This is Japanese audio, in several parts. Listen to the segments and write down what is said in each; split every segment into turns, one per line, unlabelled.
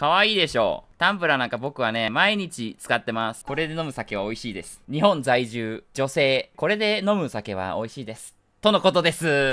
可愛いでしょう。タンブラーなんか僕はね、毎日使ってます。これで飲む酒は美味しいです。日本在住、女性、これで飲む酒は美味しいです。とのことです。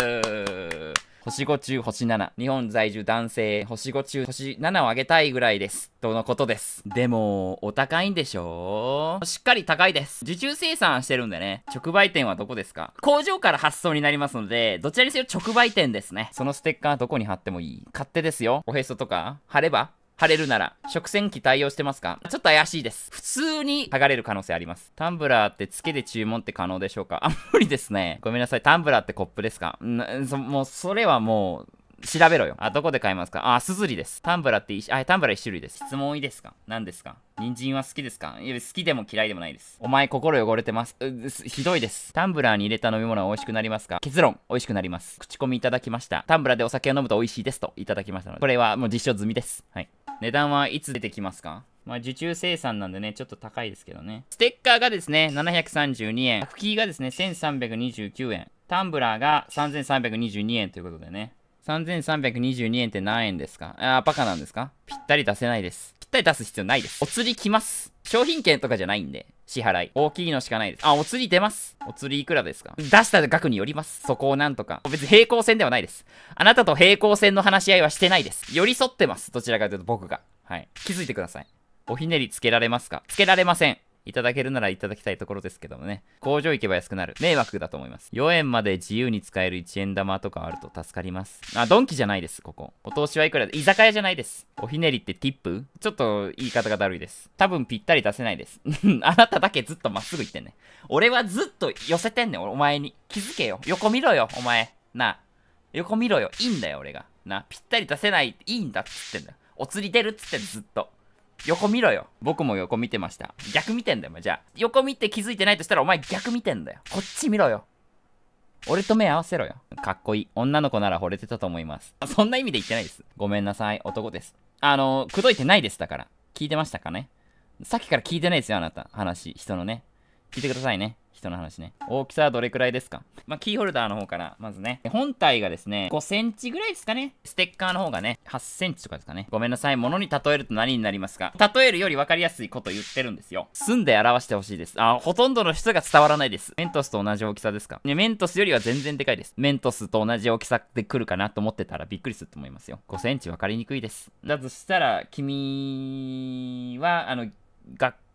星5中星7。日本在住男性、星5中星7をあげたいぐらいです。とのことです。でも、お高いんでしょしっかり高いです。受注生産してるんでね。直売店はどこですか工場から発送になりますので、どちらにせよ直売店ですね。そのステッカーどこに貼ってもいい。勝手ですよ。おへそとか貼れば貼れるなら、食洗機対応してますかちょっと怪しいです。普通に剥がれる可能性あります。タンブラーって付けで注文って可能でしょうかあ、無理ですね。ごめんなさい。タンブラーってコップですかんそ、もう、それはもう、調べろよ。あ、どこで買いますかあ、スズリです。タンブラーって、あ、タンブラー1種類です。質問いいですか何ですか人参は好きですかいや、好きでも嫌いでもないです。お前心汚れてます。ひどいです。タンブラーに入れた飲み物は美味しくなりますか結論、美味しくなります。口コミいただきました。タンブラーでお酒を飲むと美味しいですといただきましたので、これはもう実証済みです。はい。値段はいつ出てきますかまあ、受注生産なんでね、ちょっと高いですけどね。ステッカーがですね、732円。フキーがですね、1329円。タンブラーが3322円ということでね。3322円って何円ですかあバカなんですかぴったり出せないです。ぴったり出す必要ないです。お釣り来ます。商品券とかじゃないんで。支払い。大きいのしかないです。あ、お釣り出ます。お釣りいくらですか出した額によります。そこをなんとか。別に平行線ではないです。あなたと平行線の話し合いはしてないです。寄り添ってます。どちらかというと僕が。はい。気づいてください。おひねりつけられますかつけられません。いただけるならいただきたいところですけどもね。工場行けば安くなる。迷惑だと思います。4円まで自由に使える1円玉とかあると助かります。あ、ドンキじゃないです、ここ。お通しはいくらで居酒屋じゃないです。おひねりってティップちょっと言い方がだるいです。多分ぴったり出せないです。あなただけずっとまっすぐ行ってんね。俺はずっと寄せてんねん、お前に。気づけよ。横見ろよ、お前。な横見ろよ。いいんだよ、俺が。な。ぴったり出せない。いいんだっつってんだよ。お釣り出るっつってずっと。横見ろよ僕も横見てました逆見てんだよじゃあ横見て気づいてないとしたらお前逆見てんだよこっち見ろよ俺と目合わせろよかっこいい女の子なら惚れてたと思いますそんな意味で言ってないですごめんなさい男ですあの口説いてないですだから聞いてましたかねさっきから聞いてないですよあなた話人のね聞いてくださいね人の話ね。大きさはどれくらいですかまあ、キーホルダーの方から、まずね。本体がですね、5センチぐらいですかね。ステッカーの方がね、8センチとかですかね。ごめんなさい。物に例えると何になりますか例えるより分かりやすいこと言ってるんですよ。住んで表してほしいです。あ、ほとんどの人が伝わらないです。メントスと同じ大きさですかね、メントスよりは全然でかいです。メントスと同じ大きさで来るかなと思ってたらびっくりすると思いますよ。5センチ分かりにくいです。だとしたら、君は、あの、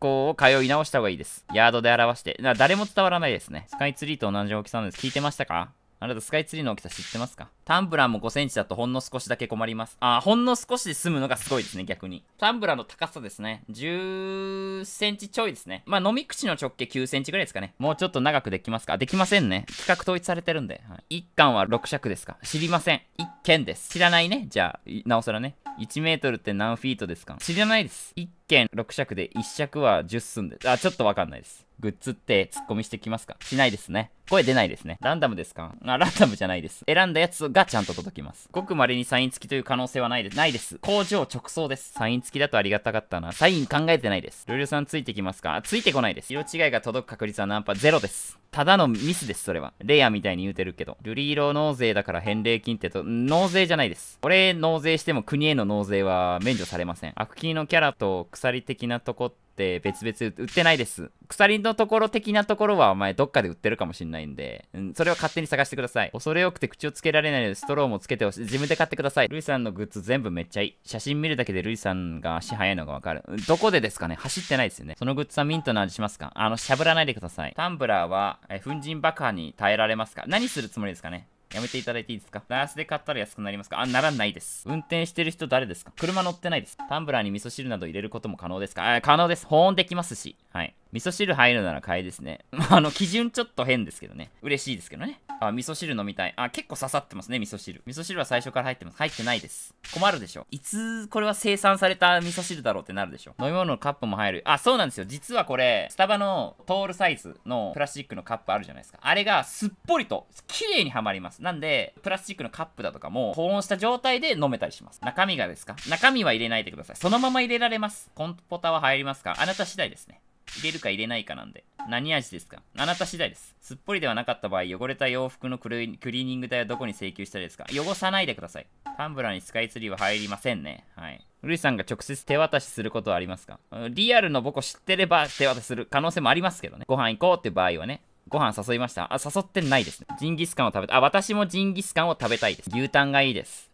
校を通い直した方がいいです。ヤードで表して。だから誰も伝わらないですね。スカイツリーと同じ大きさなんです。聞いてましたかあなたスカイツリーの大きさ知ってますかタンブラーも5センチだとほんの少しだけ困ります。あ、ほんの少しで済むのがすごいですね、逆に。タンブラーの高さですね。10センチちょいですね。まあ、飲み口の直径9センチぐらいですかね。もうちょっと長くできますかできませんね。規格統一されてるんで。一巻は6尺ですか知りません。一件です。知らないね。じゃあ、なおさらね。1メートルって何フィートですか知らないです。1件6尺で1尺は10寸で、あ、ちょっとわかんないです。グッズって突っ込みしてきますかしないですね。声出ないですね。ランダムですかあ、ランダムじゃないです。選んだやつがちゃんと届きます。ごく稀にサイン付きという可能性はないです。ないです。工場直送です。サイン付きだとありがたかったな。サイン考えてないです。ルールさんついてきますかついてこないです。色違いが届く確率は何パーゼロです。ただのミスです、それは。レアみたいに言うてるけど。ルリーロ納税だから返礼金ってと、納税じゃないです。これ納税しても国への納税は免除されません。悪鬼のキャラと鎖的なとこって、って別々売ってないです。鎖のところ的なところはお前どっかで売ってるかもしんないんで、うん、それは勝手に探してください。恐れ多くて口をつけられないのでストローもつけてほしい。自分で買ってください。ルイさんのグッズ全部めっちゃいい。写真見るだけでルイさんが足早いのがわかる。どこでですかね走ってないですよね。そのグッズはミントの味しますかあの、しゃぶらないでください。タンブラーは、え粉塵爆破に耐えられますか何するつもりですかねやめていただいていいですかナースで買ったら安くなりますかあ、ならないです。運転してる人誰ですか車乗ってないです。タンブラーに味噌汁など入れることも可能ですかあ、可能です。保温できますし。はい。味噌汁入るなら買いですね。あの、基準ちょっと変ですけどね。嬉しいですけどね。あ、味噌汁飲みたい。あ、結構刺さってますね、味噌汁。味噌汁は最初から入ってます。入ってないです。困るでしょ。いつ、これは生産された味噌汁だろうってなるでしょ。飲み物のカップも入る。あ、そうなんですよ。実はこれ、スタバのトールサイズのプラスチックのカップあるじゃないですか。あれがすっぽりと、綺麗にはまります。なんで、プラスチックのカップだとかも、保温した状態で飲めたりします。中身がですか中身は入れないでください。そのまま入れられます。コンポタは入りますかあなた次第ですね。入れるか入れないかなんで。何味ですかあなた次第です。すっぽりではなかった場合、汚れた洋服のクリーニング代はどこに請求したらいいですか汚さないでください。タンブラーにスカイツリーは入りませんね。はい。古市さんが直接手渡しすることはありますかリアルの僕を知ってれば手渡しする可能性もありますけどね。ご飯行こうって場合はね。ご飯誘いましたあ、誘ってないですね。ジンギスカンを食べた。あ、私もジンギスカンを食べたいです。牛タンがいいです。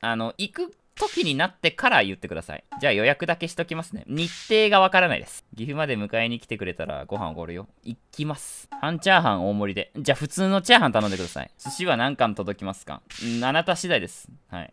あの、行く時になってから言ってください。じゃあ予約だけしときますね。日程がわからないです。岐阜まで迎えに来てくれたらご飯おごるよ。行きます。半チャーハン大盛りで。じゃあ普通のチャーハン頼んでください。寿司は何貫届きますかうん、あなた次第です。はい。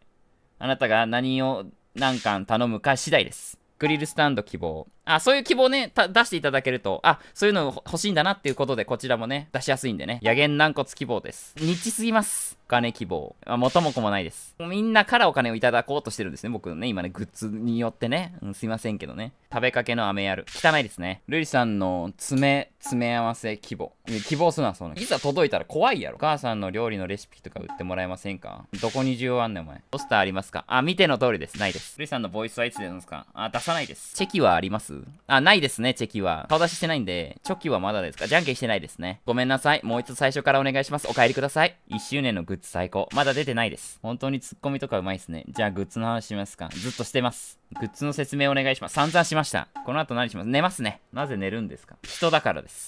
あなたが何を何貫頼むか次第です。グリルスタンド希望。あ、そういう希望ね、出していただけると、あ、そういうの欲しいんだなっていうことで、こちらもね、出しやすいんでね。野源軟骨希望です。日すぎます。お金希望。まあ、元も子もないです。みんなからお金をいただこうとしてるんですね。僕のね、今ね、グッズによってね。うん、すいませんけどね。食べかけの飴やる。汚いですね。ルリさんの爪、詰め合わせ希望。希望すな、その。いざ届いたら怖いやろ。お母さんの料理のレシピとか売ってもらえませんかどこに需要あんねん、お前。ポスターありますかあ、見ての通りです。ないです。ルリさんのボイスはいつ出るんですかあ、出さないです。チェキはありますますあ、ないですね、チェキは。顔出ししてないんで、チョキはまだですかじゃんけんしてないですね。ごめんなさい。もう一度最初からお願いします。お帰りください。1周年のグッズ最高。まだ出てないです。本当にツッコミとかうまいですね。じゃあグッズの話しますか。ずっとしてます。グッズの説明お願いします。散々しました。この後何します寝ますね。なぜ寝るんですか人だからです。